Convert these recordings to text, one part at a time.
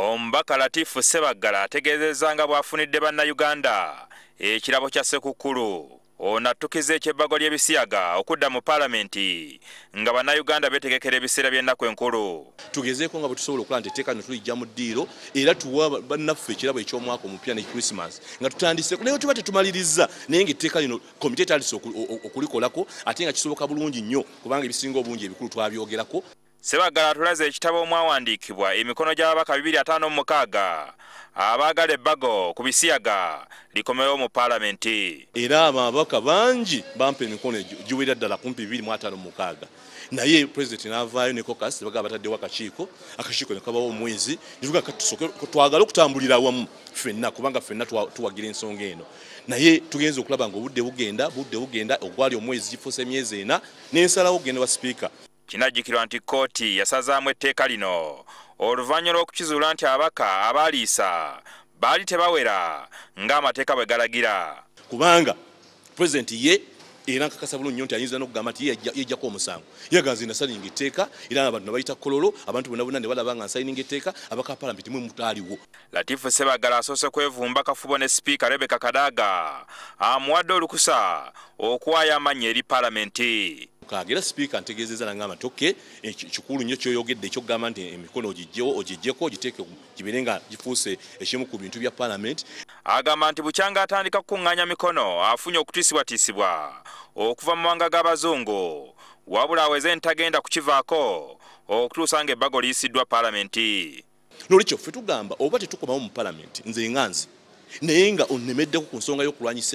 omubaka latifu sebaggala ategeezezza nga bw'afunidde bannayuganda ekirabo kya ssekukkulu ono attukiza ekyebbago ly'ebisiyaga okudda mu paalamenti nga bannayuganda beetegekera ebiseera by'ennaku enkulu tugezeeko nga bwe tusobola okola nti etteeka netulijja mu ddiiro era tuwa bannaffe ekirabo eky'omwaka omupya ne krisimas nga tutandiseko naye tuba tetumalirizza naye nga etteeka lino komite etandise okulikolako ate nga kisoboka bulungi nnyo kubanga ebisinga obungi ebikulu twabyogerako sebagala atulaze ekitabo omwawandiikibwa emikono gy'ababaka 2506 abaagala ebbago ku bisiyaga likomewo mu paalamenti era ababaka bangi bampa emikono egyo giwerera ddala kumpi 2506 naye puresident naavaayo nekokas baga bataddewo akakiiko akakiiko nekabawo omwezi twagale okutambulira wamu fenna kubanga fenna tuwagira ensonga eno naye tugenza okulaba nga obudde bugenda budde bugenda ogwali omwezi gifuusa emyezi ena nensalawo genda wa sipiika kinajjukirwa nti kkooti yasazaamu etteeka lino oluvannyuma lw'okukizuula nti ababaka abaaliisa baali tebawera ng'amateeka bwe galagira kubanga pulezidenti ye era nkakasa bulo nnyo nti ayinza n'okugamba nti yeyeggyako omusango yeganzi nasalinga etteeka era abantu nabayita kololo abantu bonna bonna ne balaba nga nsalininga etteeka abaka palamenti timwe mutaaliwo latifu sebagala asoose kwevumba kafubo ne sipiika rebeka kadaaga amuwadde olukusa okuwaayo amannya eri palamenti mukaaga era sipiika ntegezeza naama toke kikulu nyo kyoyogedde ekyogamba nti emikono ogigyewo ogigyeko giteeke gibere nga gifuuse ekimu ku bintu bya paalamenti agamba nti bukyanga atandika kukuŋŋaanya mikono afunye okutiisibwatiisibwa okuva mu mawanga g'abazungu wabula aweze ntagenda kukivaako okutuusa nga ebbago liyisiddwa paalamenti nolwekyo ffe tugamba oba tetukomamu mu paalamenti nze nga nze naye nga onnemeddeko ku nsonga y'okulwanyisa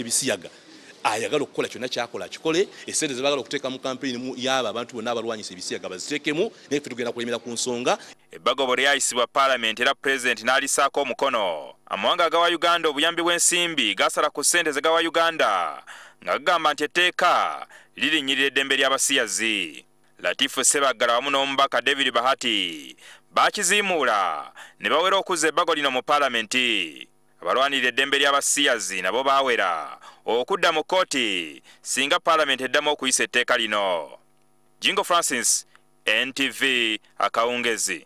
ebisiyaga ayagala okukola kyonna kyakola kikole esente zebagala okuteeka mu kampeyini yaabo abantu bonna abalwanyisa ebisiyaga baziteekemu naye fetugenda kulemera ku nsonga ebbago bwe lyayisibwa paalamenti era pulezidenti n'alisaako omukono amawanga agawa uganda obuyambi bw'ensimbi gaasala ku ssente zegawa uganda nga gagamba nti etteeka lirinnyirira eddembe ly'abasiyazi latifu sebaggala wamu n'omubaka david bahati baakiziimuula ne bawera okuzza ebbago lino mu paalamenti abalwanira eddembe ly'abasiyazi nabo baawera okudda mu kkooti singa paalamenti eddamu okuyisa etteeka lino jingo francis ntv akawungezi